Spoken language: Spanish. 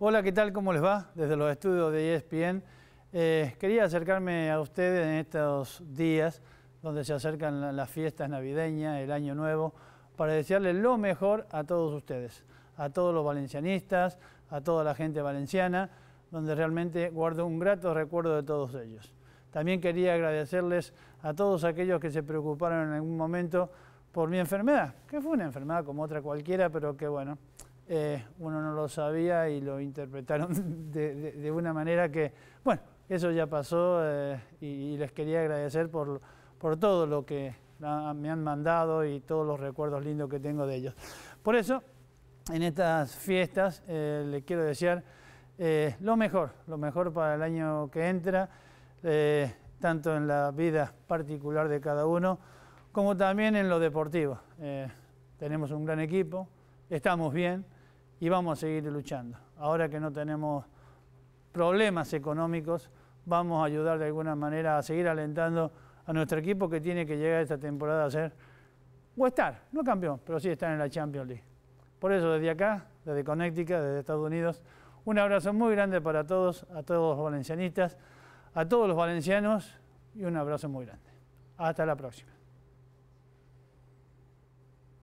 Hola, ¿qué tal? ¿Cómo les va? Desde los estudios de ESPN. Eh, quería acercarme a ustedes en estos días donde se acercan las fiestas navideñas, el Año Nuevo, para desearles lo mejor a todos ustedes, a todos los valencianistas, a toda la gente valenciana, donde realmente guardo un grato recuerdo de todos ellos. También quería agradecerles a todos aquellos que se preocuparon en algún momento por mi enfermedad, que fue una enfermedad como otra cualquiera, pero que bueno, eh, uno no lo sabía y lo interpretaron de, una manera que, bueno, eso ya pasó eh, y, les quería agradecer por, todo lo que me han mandado y todos los recuerdos lindos que tengo de ellos. Por eso, en estas fiestas eh, les quiero desear lo mejor, lo mejor para el año que entra, tanto en la vida particular de cada uno como también en lo deportivo. tenemos un gran equipo, estamos bien, y vamos a seguir luchando. Ahora que no tenemos problemas económicos, vamos a ayudar de alguna manera a seguir alentando a nuestro equipo que tiene que llegar esta temporada a ser, o estar, no campeón, pero sí estar en la Champions League. Por eso desde acá, desde Connecticut, desde Estados Unidos, un abrazo muy grande para todos, a todos los valencianistas, a todos los valencianos y un abrazo muy grande. Hasta la próxima.